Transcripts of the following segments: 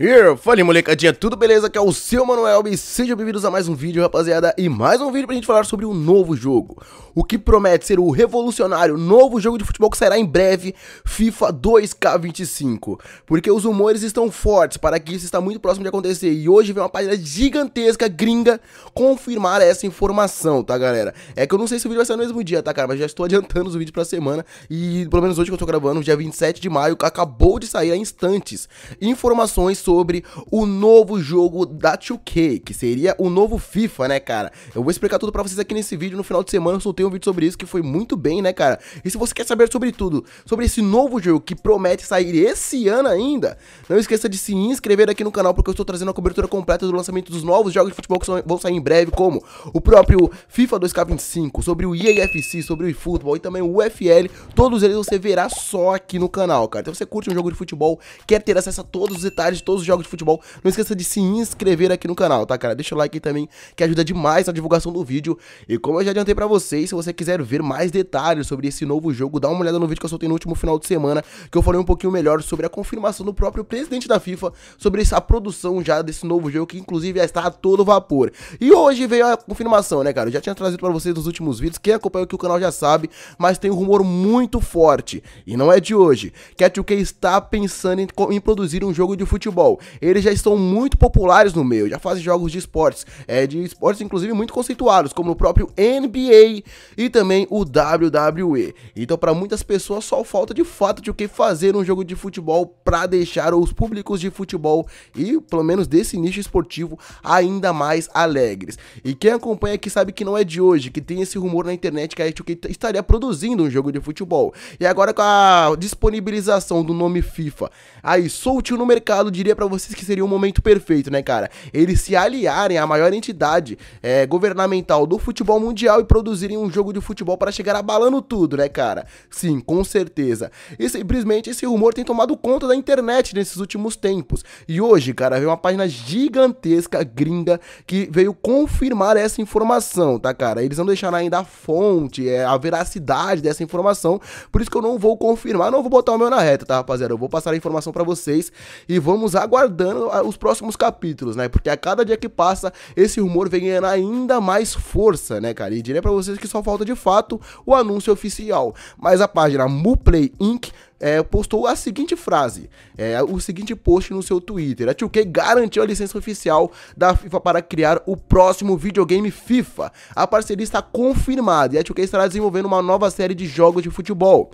Here, fala molecadinha, tudo beleza? Que é o seu Manuel e sejam bem-vindos a mais um vídeo, rapaziada, e mais um vídeo pra gente falar sobre um novo jogo. O que promete ser o revolucionário novo jogo de futebol que sairá em breve, FIFA 2K25. Porque os rumores estão fortes para que isso está muito próximo de acontecer e hoje vem uma página gigantesca gringa confirmar essa informação, tá galera? É que eu não sei se o vídeo vai sair no mesmo dia, tá cara? Mas já estou adiantando os vídeos pra semana e pelo menos hoje que eu tô gravando, dia 27 de maio, acabou de sair a instantes informações sobre o novo jogo da 2K, que seria o novo FIFA, né, cara? Eu vou explicar tudo pra vocês aqui nesse vídeo. No final de semana eu soltei um vídeo sobre isso que foi muito bem, né, cara? E se você quer saber sobre tudo, sobre esse novo jogo que promete sair esse ano ainda, não esqueça de se inscrever aqui no canal, porque eu estou trazendo a cobertura completa do lançamento dos novos jogos de futebol que vão sair em breve, como o próprio FIFA 2K25, sobre o EAFC, sobre o eFootball e também o UFL. Todos eles você verá só aqui no canal, cara. Então você curte um jogo de futebol, quer ter acesso a todos os detalhes todos os jogos de futebol. Não esqueça de se inscrever aqui no canal, tá, cara? Deixa o like aí também, que ajuda demais na divulgação do vídeo. E como eu já adiantei pra vocês, se você quiser ver mais detalhes sobre esse novo jogo, dá uma olhada no vídeo que eu soltei no último final de semana, que eu falei um pouquinho melhor sobre a confirmação do próprio presidente da FIFA sobre a produção já desse novo jogo, que inclusive já está a todo vapor. E hoje veio a confirmação, né, cara? Eu já tinha trazido pra vocês nos últimos vídeos, quem acompanha aqui o canal já sabe, mas tem um rumor muito forte, e não é de hoje, que a 2K está pensando em, em produzir um jogo de futebol. Eles já estão muito populares no meio, já fazem jogos de esportes, é, de esportes inclusive muito conceituados, como o próprio NBA e também o WWE. Então, para muitas pessoas, só falta de fato de o que fazer um jogo de futebol para deixar os públicos de futebol e, pelo menos desse nicho esportivo, ainda mais alegres. E quem acompanha aqui sabe que não é de hoje, que tem esse rumor na internet que a H2K estaria produzindo um jogo de futebol. E agora com a disponibilização do nome FIFA, aí soltou no mercado, diria para vocês que seria o momento perfeito, né, cara? Eles se aliarem à maior entidade é, governamental do futebol mundial e produzirem um jogo de futebol para chegar abalando tudo, né, cara? Sim, com certeza. E simplesmente esse rumor tem tomado conta da internet nesses últimos tempos. E hoje, cara, veio uma página gigantesca gringa que veio confirmar essa informação, tá, cara? Eles não deixaram ainda a fonte, é, a veracidade dessa informação, por isso que eu não vou confirmar, não vou botar o meu na reta, tá, rapaziada? Eu vou passar a informação para vocês e vamos aguardando os próximos capítulos, né? Porque a cada dia que passa, esse rumor vem ganhando ainda mais força, né, cara? E diria pra vocês que só falta de fato o anúncio oficial. Mas a página Muplay Inc. É, postou a seguinte frase, é, o seguinte post no seu Twitter. A 2K garantiu a licença oficial da FIFA para criar o próximo videogame FIFA. A parceria está confirmada e a 2K estará desenvolvendo uma nova série de jogos de futebol.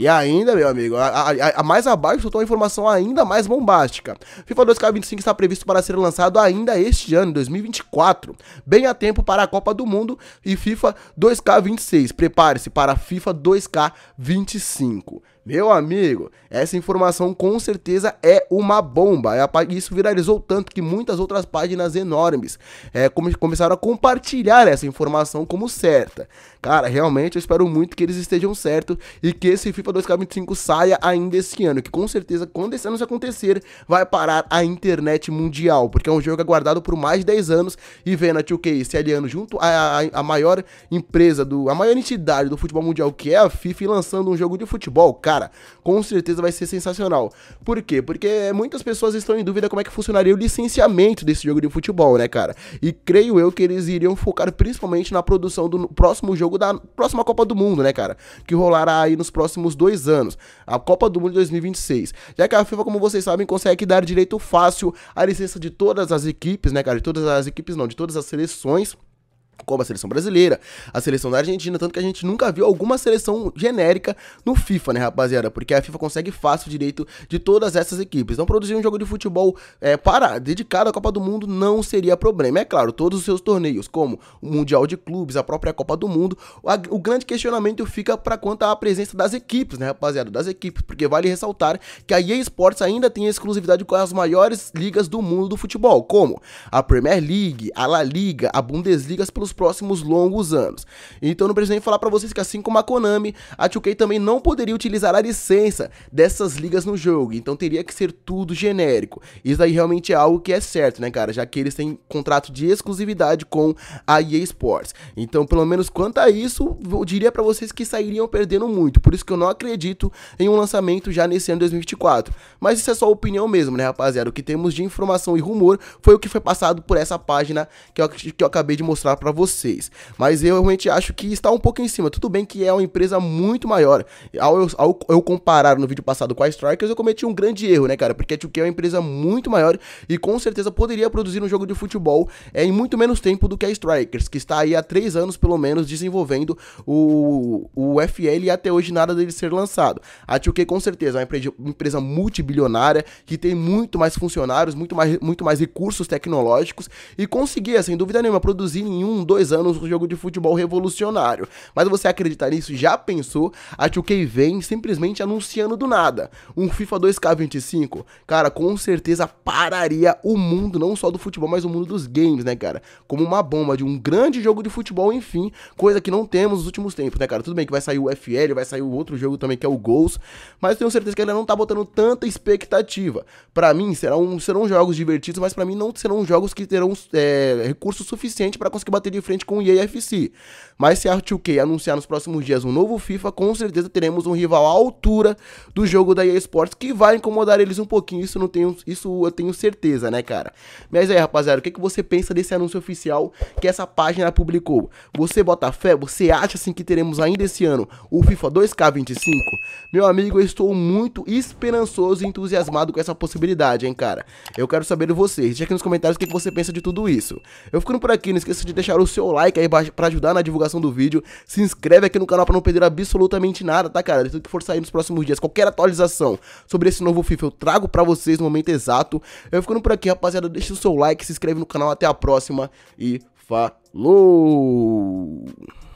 E ainda, meu amigo, a, a, a mais abaixo soltou uma informação ainda mais bombástica. FIFA 2K25 está previsto para ser lançado ainda este ano, 2024, bem a tempo para a Copa do Mundo e FIFA 2K26. Prepare-se para a FIFA 2K25. Meu amigo, essa informação com certeza é uma bomba. É isso viralizou tanto que muitas outras páginas enormes é, começaram a compartilhar essa informação como certa. Cara, realmente eu espero muito que eles estejam certos e que esse FIFA FIFA 2K25 saia ainda esse ano, que com certeza, quando esse ano se acontecer, vai parar a internet mundial, porque é um jogo aguardado por mais de 10 anos e vendo a 2K se aliando junto à, maior empresa, do, a maior entidade do futebol mundial, que é a FIFA, e lançando um jogo de futebol, cara, com certeza vai ser sensacional. Por quê? Porque muitas pessoas estão em dúvida como é que funcionaria o licenciamento desse jogo de futebol, né, cara? E creio eu que eles iriam focar principalmente na produção do próximo jogo da próxima Copa do Mundo, né, cara? Que rolará aí nos próximos dois anos, a Copa do Mundo de 2026. Já que a FIFA, como vocês sabem, consegue dar direito fácil à licença de todas as equipes, né, cara? De todas as equipes não, de todas as seleções como a seleção brasileira, a seleção da Argentina, tanto que a gente nunca viu alguma seleção genérica no FIFA, né, rapaziada? Porque a FIFA consegue fácil o direito de todas essas equipes. Então, produzir um jogo de futebol é, para, dedicado à Copa do Mundo não seria problema. É claro, todos os seus torneios, como o Mundial de Clubes, a própria Copa do Mundo, a, o grande questionamento fica para quanto à presença das equipes, né, rapaziada? Das equipes, porque vale ressaltar que a EA Sports ainda tem exclusividade com as maiores ligas do mundo do futebol, como a Premier League, a La Liga, a Bundesliga, pelos nos próximos longos anos. Então não preciso nem falar para vocês que assim como a Konami, a 2K também não poderia utilizar a licença dessas ligas no jogo, então teria que ser tudo genérico. Isso aí realmente é algo que é certo, né, cara? Já que eles têm contrato de exclusividade com a EA Sports. Então, pelo menos quanto a isso, eu diria para vocês que sairiam perdendo muito. Por isso que eu não acredito em um lançamento já nesse ano 2024. Mas isso é só opinião mesmo, né, rapaziada? O que temos de informação e rumor foi o que foi passado por essa página que eu, que eu acabei de mostrar para vocês vocês. Mas eu realmente acho que está um pouco em cima. Tudo bem que é uma empresa muito maior. Ao eu, ao eu comparar no vídeo passado com a Strikers, eu cometi um grande erro, né, cara? Porque a 2K é uma empresa muito maior e com certeza poderia produzir um jogo de futebol é, em muito menos tempo do que a Strikers, que está aí há três anos, pelo menos, desenvolvendo o, o FL e até hoje nada dele ser lançado. A 2K, com certeza, é uma empresa multibilionária que tem muito mais funcionários, muito mais, muito mais recursos tecnológicos e conseguia, sem dúvida nenhuma, produzir em um, dois anos um jogo de futebol revolucionário. Mas você acreditar nisso? Já pensou? A 2K vem simplesmente anunciando do nada um FIFA 2K25. Cara, com certeza pararia o mundo, não só do futebol, mas o mundo dos games, né, cara? Como uma bomba de um grande jogo de futebol, enfim, coisa que não temos nos últimos tempos, né, cara? Tudo bem que vai sair o FL, vai sair o outro jogo também que é o Goals, mas tenho certeza que ele não tá botando tanta expectativa. Para mim, serão, serão jogos divertidos, mas para mim não serão jogos que terão é, recursos suficiente para conseguir bater de frente com o EAFC. Mas se a 2K anunciar nos próximos dias um novo FIFA, com certeza teremos um rival à altura do jogo da EA Sports, que vai incomodar eles um pouquinho, isso, não tenho, isso eu tenho certeza, né, cara? Mas aí, rapaziada, o que, que você pensa desse anúncio oficial que essa página publicou? Você bota fé? Você acha, assim, que teremos ainda esse ano o FIFA 2K25? Meu amigo, eu estou muito esperançoso e entusiasmado com essa possibilidade, hein, cara? Eu quero saber de vocês. Deixa aqui nos comentários o que, que você pensa de tudo isso. Eu ficando por aqui, não esqueça de deixar o seu like aí para ajudar na divulgação do vídeo. Se inscreve aqui no canal para não perder absolutamente nada, tá, cara? Tudo que for sair nos próximos dias, qualquer atualização sobre esse novo FIFA, eu trago para vocês no momento exato. Eu ficando por aqui, rapaziada. Deixa o seu like, se inscreve no canal. Até a próxima e falou!